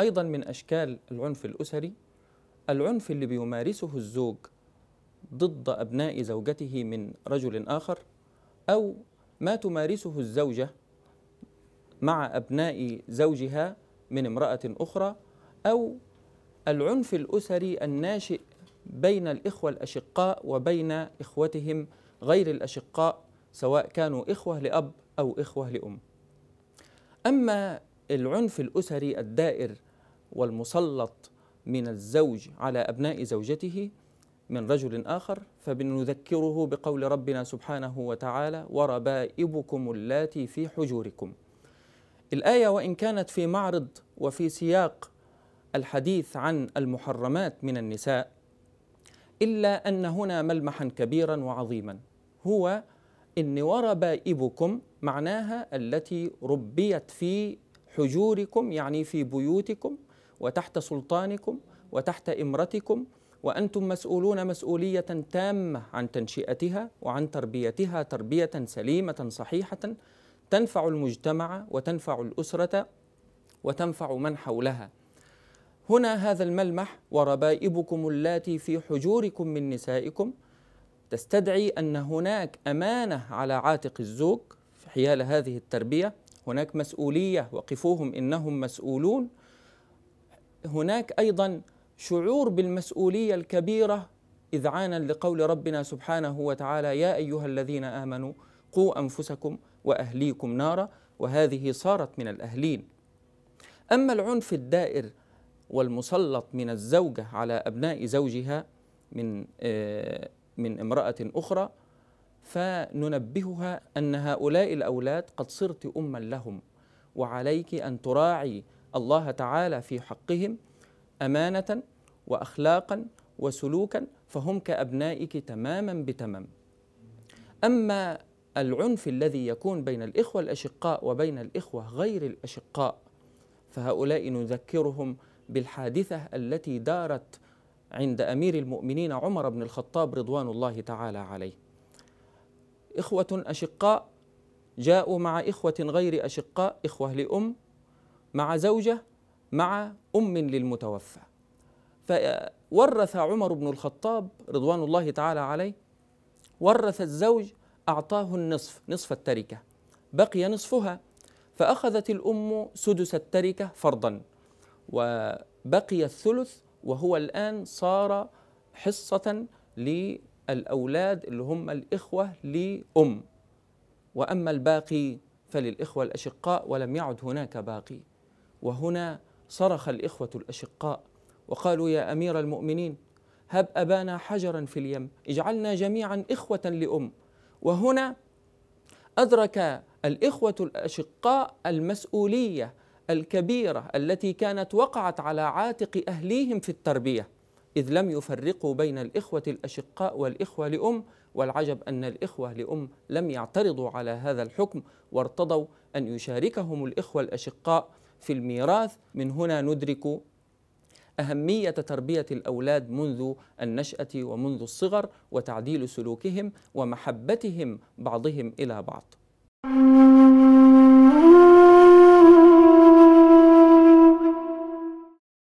أيضا من أشكال العنف الأسري العنف اللي بيمارسه الزوج ضد أبناء زوجته من رجل آخر أو ما تمارسه الزوجة مع أبناء زوجها من امرأة أخرى أو العنف الأسري الناشئ بين الإخوة الأشقاء وبين إخوتهم غير الأشقاء سواء كانوا إخوة لأب أو إخوة لأم أما العنف الأسري الدائر والمسلط من الزوج على أبناء زوجته من رجل آخر فبنذكره بقول ربنا سبحانه وتعالى وربائبكم اللاتي في حجوركم الآية وإن كانت في معرض وفي سياق الحديث عن المحرمات من النساء إلا أن هنا ملمحا كبيرا وعظيما هو إن وربائبكم معناها التي ربيت في حجوركم يعني في بيوتكم وتحت سلطانكم وتحت إمرتكم وأنتم مسؤولون مسؤولية تامة عن تنشئتها وعن تربيتها تربية سليمة صحيحة تنفع المجتمع وتنفع الأسرة وتنفع من حولها هنا هذا الملمح وربائبكم اللاتي في حجوركم من نسائكم تستدعي أن هناك أمانة على عاتق الزوج حيال هذه التربية هناك مسؤولية وقفوهم إنهم مسؤولون هناك أيضا شعور بالمسؤولية الكبيرة إذعانا لقول ربنا سبحانه وتعالى يا أيها الذين آمنوا قوا أنفسكم وأهليكم نارا وهذه صارت من الأهلين أما العنف الدائر والمسلط من الزوجة على أبناء زوجها من آه، من امرأة أخرى فننبهها أن هؤلاء الأولاد قد صرت أما لهم وعليك أن تراعي الله تعالى في حقهم أمانة وأخلاقا وسلوكا فهم كأبنائك تماما بتمام أما العنف الذي يكون بين الإخوة الأشقاء وبين الإخوة غير الأشقاء فهؤلاء نذكرهم بالحادثة التي دارت عند امير المؤمنين عمر بن الخطاب رضوان الله تعالى عليه اخوه اشقاء جاءوا مع اخوه غير اشقاء اخوه لام مع زوجه مع ام للمتوفى فورث عمر بن الخطاب رضوان الله تعالى عليه ورث الزوج اعطاه النصف نصف التركه بقي نصفها فاخذت الام سدس التركه فرضا وبقي الثلث وهو الآن صار حصة للأولاد اللي هم الإخوة لأم وأما الباقي فللإخوة الأشقاء ولم يعد هناك باقي وهنا صرخ الإخوة الأشقاء وقالوا يا أمير المؤمنين هب أبانا حجرا في اليم اجعلنا جميعا إخوة لأم وهنا أدرك الإخوة الأشقاء المسؤولية الكبيرة التي كانت وقعت على عاتق أهليهم في التربية إذ لم يفرقوا بين الإخوة الأشقاء والإخوة لأم والعجب أن الإخوة لأم لم يعترضوا على هذا الحكم وارتضوا أن يشاركهم الإخوة الأشقاء في الميراث من هنا ندرك أهمية تربية الأولاد منذ النشأة ومنذ الصغر وتعديل سلوكهم ومحبتهم بعضهم إلى بعض.